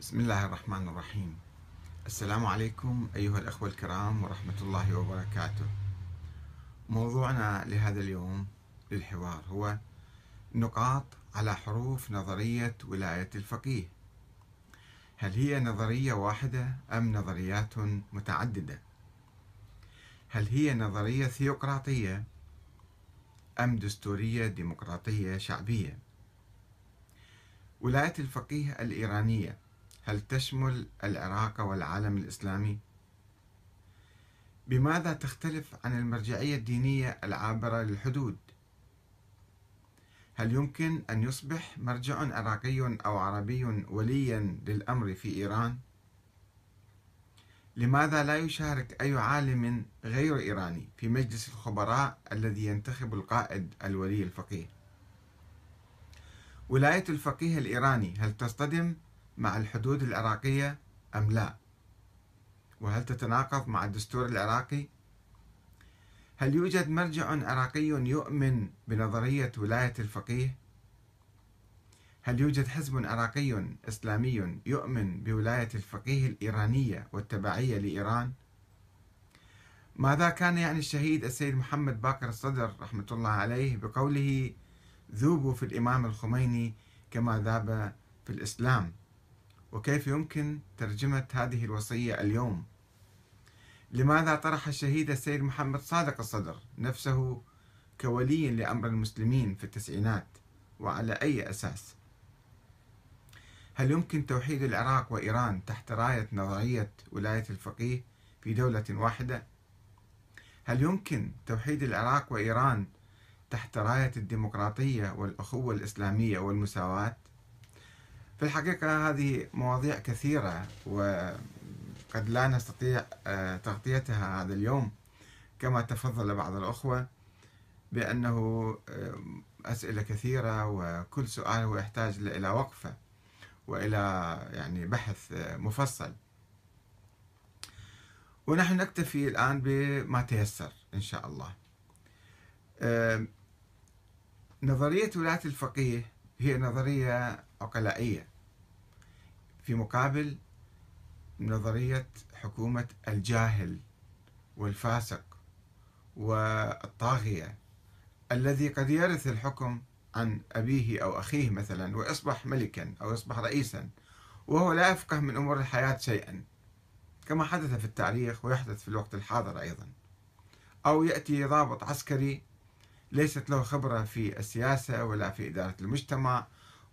بسم الله الرحمن الرحيم السلام عليكم أيها الأخوة الكرام ورحمة الله وبركاته موضوعنا لهذا اليوم للحوار هو نقاط على حروف نظرية ولاية الفقيه هل هي نظرية واحدة أم نظريات متعددة؟ هل هي نظرية ثيوقراطية أم دستورية ديمقراطية شعبية؟ ولاية الفقيه الإيرانية هل تشمل العراق والعالم الإسلامي؟ بماذا تختلف عن المرجعية الدينية العابرة للحدود؟ هل يمكن أن يصبح مرجع عراقي أو عربي وليا للأمر في إيران؟ لماذا لا يشارك أي عالم غير إيراني في مجلس الخبراء الذي ينتخب القائد الولي الفقيه؟ ولاية الفقيه الإيراني هل تصطدم مع الحدود العراقية أم لا وهل تتناقض مع الدستور العراقي هل يوجد مرجع عراقي يؤمن بنظرية ولاية الفقيه هل يوجد حزب عراقي إسلامي يؤمن بولاية الفقيه الإيرانية والتبعية لإيران؟ ماذا كان يعني الشهيد السيد محمد باكر الصدر رحمة الله عليه بقوله ذوبوا في الإمام الخميني كما ذاب في الإسلام وكيف يمكن ترجمة هذه الوصية اليوم؟ لماذا طرح الشهيد السيد محمد صادق الصدر نفسه كولي لأمر المسلمين في التسعينات وعلى أي أساس؟ هل يمكن توحيد العراق وإيران تحت راية نظرية ولاية الفقيه في دولة واحدة؟ هل يمكن توحيد العراق وإيران تحت راية الديمقراطية والأخوة الإسلامية والمساواة؟ في الحقيقة هذه مواضيع كثيرة وقد لا نستطيع آه، تغطيتها هذا اليوم كما تفضل بعض الأخوة بأنه آه، أسئلة كثيرة وكل سؤال هو يحتاج إلى وقفة وإلى يعني بحث آه، مفصل ونحن نكتفي الآن بما تيسر إن شاء الله نظرية ولاية الفقيه هي نظرية عقلائية في مقابل نظرية حكومة الجاهل والفاسق والطاغية الذي قد يرث الحكم عن أبيه أو أخيه مثلا ويصبح ملكا أو يصبح رئيسا وهو لا يفقه من أمور الحياة شيئا كما حدث في التاريخ ويحدث في الوقت الحاضر أيضا أو يأتي ضابط عسكري ليست له خبرة في السياسة ولا في إدارة المجتمع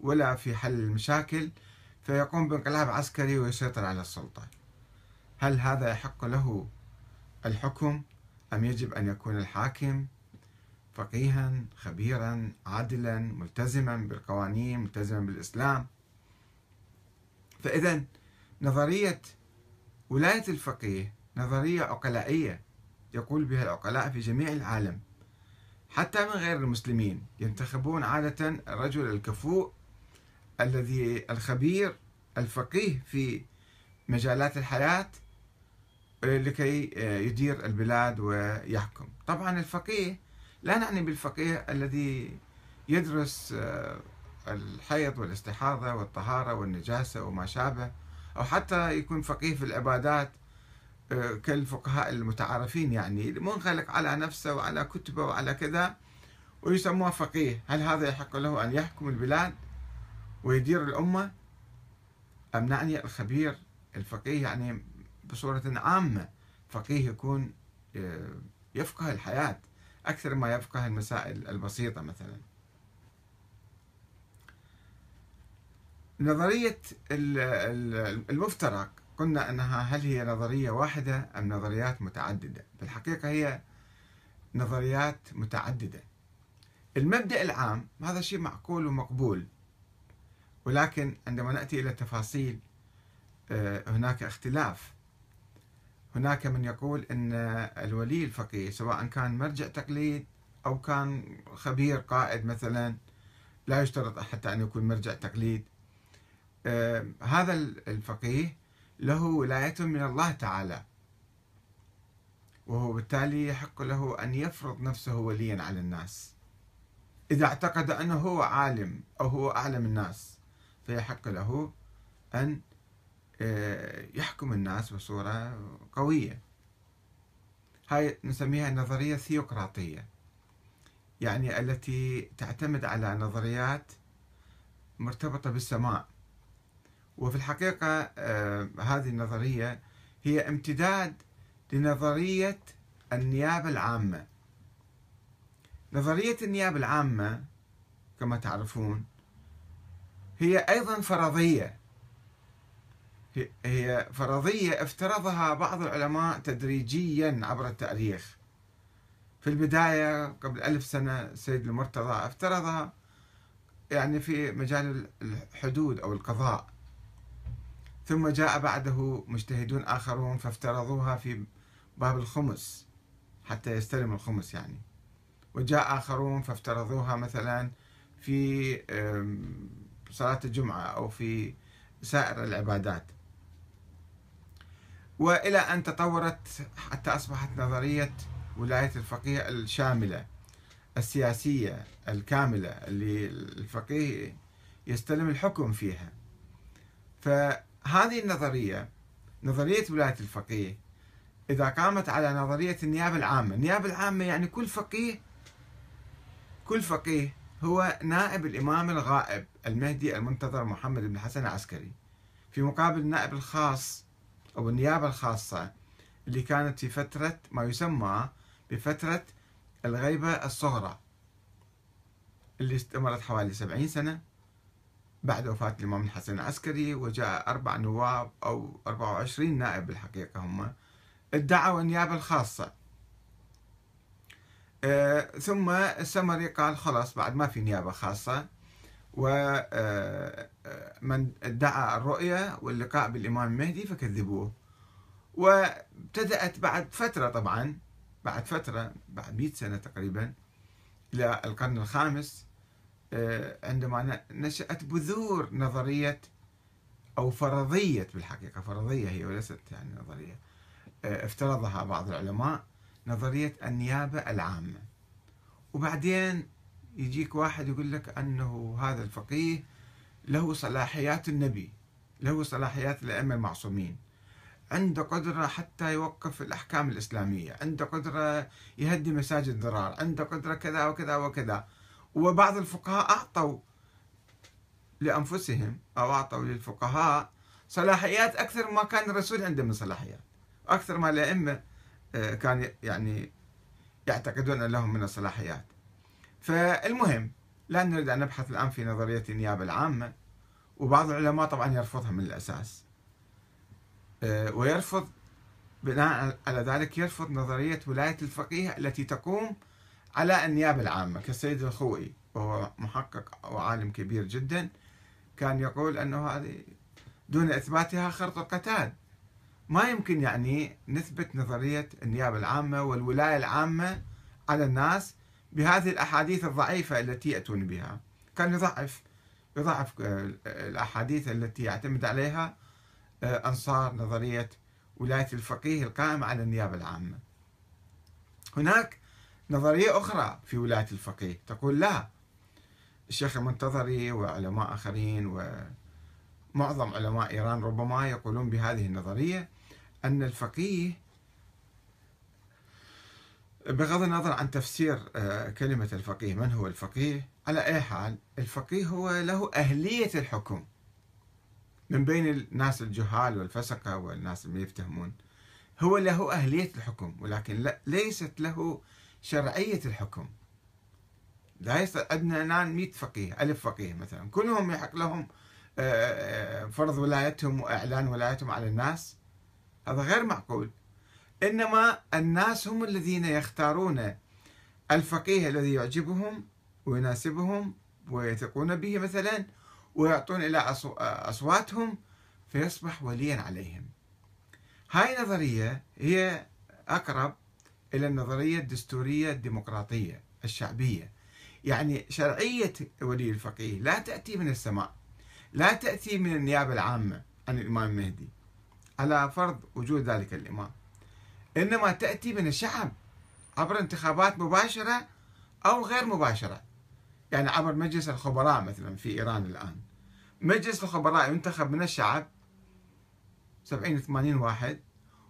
ولا في حل المشاكل فيقوم بانقلاب عسكري ويسيطر على السلطة هل هذا يحق له الحكم أم يجب أن يكون الحاكم فقيها خبيرا عادلا ملتزما بالقوانين ملتزما بالإسلام فإذا نظرية ولاية الفقيه نظرية عقلائية يقول بها العقلاء في جميع العالم حتى من غير المسلمين ينتخبون عادة الرجل الكفوء الذي الخبير الفقيه في مجالات الحياة لكي آه، يدير البلاد ويحكم طبعا الفقيه لا نعني بالفقيه الذي يدرس آه، الحيض والاستحاضة والطهارة والنجاسة وما شابه أو حتى يكون فقيه في العبادات كالفقهاء المتعارفين يعني منغلق على نفسه وعلى كتبه وعلى كذا ويسموه فقيه هل هذا يحق له أن يحكم البلاد ويدير الأمة أم نعني الخبير الفقيه يعني بصورة عامة فقيه يكون آه، يفقه الحياة أكثر ما يفقه المسائل البسيطة مثلا نظرية المفترق قلنا أنها هل هي نظرية واحدة أم نظريات متعددة في الحقيقة هي نظريات متعددة المبدأ العام هذا شيء معقول ومقبول ولكن عندما نأتي إلى التفاصيل آه، هناك اختلاف هناك من يقول أن الولي الفقيه سواء كان مرجع تقليد أو كان خبير قائد مثلا لا يشترط حتى أن يكون مرجع تقليد آه، هذا الفقيه له ولاية من الله تعالى وهو بالتالي يحق له أن يفرض نفسه وليا على الناس إذا اعتقد أنه هو عالم أو هو أعلم الناس فيحق له أن آه، يحكم الناس بصورة قوية هاي نسميها النظرية الثيوقراطية يعني التي تعتمد على نظريات مرتبطة بالسماء وفي الحقيقة آه، هذه النظرية هي امتداد لنظرية النيابة العامة نظرية النيابة العامة كما تعرفون هي أيضا فرضية هي فرضية افترضها بعض العلماء تدريجيا عبر التاريخ في البداية قبل ألف سنة السيد المرتضى افترضها يعني في مجال الحدود أو القضاء ثم جاء بعده مجتهدون آخرون فافترضوها في باب الخمس حتى يستلم الخمس يعني وجاء آخرون فافترضوها مثلا في صلاة الجمعة أو في سائر العبادات وإلى أن تطورت حتى أصبحت نظرية ولاية الفقيه الشاملة السياسية الكاملة اللي الفقيه يستلم الحكم فيها ف هذه النظرية نظرية ولاية الفقيه إذا قامت على نظرية النيابة العامة النيابة العامة يعني كل فقيه كل فقيه هو نائب الإمام الغائب المهدي المنتظر محمد بن حسن العسكري في مقابل النائب الخاص أو النيابة الخاصة اللي كانت في فترة ما يسمى بفترة الغيبة الصغرى اللي استمرت حوالي سبعين سنة بعد وفاة الإمام الحسن العسكري وجاء أربع نواب أو 24 نائب بالحقيقة هم ادعوا النيابة الخاصة آه، ثم السمري قال خلاص بعد ما في نيابة خاصة ومن آه، ادعى الرؤية واللقاء بالإمام المهدي فكذبوه وابتدأت بعد فترة طبعا بعد فترة بعد 100 سنة تقريبا إلى القرن الخامس آه، عندما نشأت بذور نظرية أو فرضية بالحقيقة فرضية هي وليست يعني نظرية آه، افترضها بعض العلماء نظرية النيابة العامة وبعدين يجيك واحد يقول لك أنه هذا الفقيه له صلاحيات النبي له صلاحيات الأئمة المعصومين عنده قدرة حتى يوقف الأحكام الإسلامية عنده قدرة يهدي مساجد ضرار عنده قدرة كذا وكذا وكذا وبعض الفقهاء أعطوا لأنفسهم أو أعطوا للفقهاء صلاحيات أكثر ما كان الرسول عنده من صلاحيات أكثر ما الأئمة آه، كان يعني يعتقدون أن لهم من الصلاحيات فالمهم لا نريد أن نبحث الآن في نظرية النيابة العامة وبعض العلماء طبعا يرفضها من الأساس آه، ويرفض بناء على ذلك يرفض نظرية ولاية الفقيه التي تقوم على النيابة العامة كالسيد الخوئي وهو محقق وعالم كبير جدا كان يقول أنه هذه دون إثباتها خرط القتال ما يمكن يعني نثبت نظرية النيابة العامة والولاية العامة على الناس بهذه الأحاديث الضعيفة التي يأتون بها كان يضعف يضعف الأحاديث التي يعتمد عليها آه، أنصار نظرية ولاية الفقيه القائمة على النيابة العامة هناك نظرية أخرى في ولاية الفقيه تقول لا الشيخ المنتظري وعلماء آخرين ومعظم علماء إيران ربما يقولون بهذه النظرية أن الفقيه بغض النظر عن تفسير آه، كلمة الفقيه من هو الفقيه على أي حال الفقيه هو له أهلية الحكم من بين الناس الجهال والفسقة والناس اللي يفتهمون هو له أهلية الحكم ولكن ليست له شرعية الحكم لا يصير عندنا الآن 100 فقيه ألف فقيه مثلا كلهم يحق لهم آه، آه، فرض ولايتهم وإعلان ولايتهم على الناس هذا غير معقول إنما الناس هم الذين يختارون الفقيه الذي يعجبهم ويناسبهم ويثقون به مثلا ويعطون إلى أصواتهم فيصبح وليا عليهم هاي نظرية هي أقرب إلى النظرية الدستورية الديمقراطية الشعبية يعني شرعية ولي الفقيه لا تأتي من السماء لا تأتي من النيابة العامة عن الإمام المهدي على فرض وجود ذلك الإمام إنما تأتي من الشعب عبر انتخابات مباشرة أو غير مباشرة يعني عبر مجلس الخبراء مثلا في إيران الآن مجلس الخبراء ينتخب من الشعب 70 80 واحد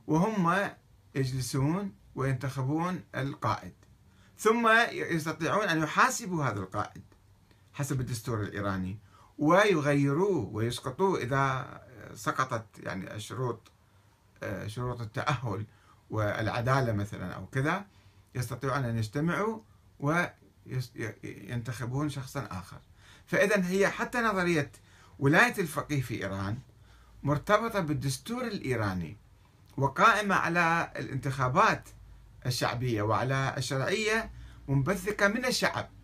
وهم يجلسون وينتخبون القائد ثم يستطيعون أن يحاسبوا هذا القائد حسب الدستور الإيراني ويغيروه ويسقطوه إذا سقطت يعني الشروط آه، شروط التأهل والعدالة مثلا أو كذا يستطيعون أن يجتمعوا وينتخبون شخصا آخر فإذا هي حتى نظرية ولاية الفقيه في إيران مرتبطة بالدستور الإيراني وقائمة على الانتخابات الشعبية وعلى الشرعية منبثقة من الشعب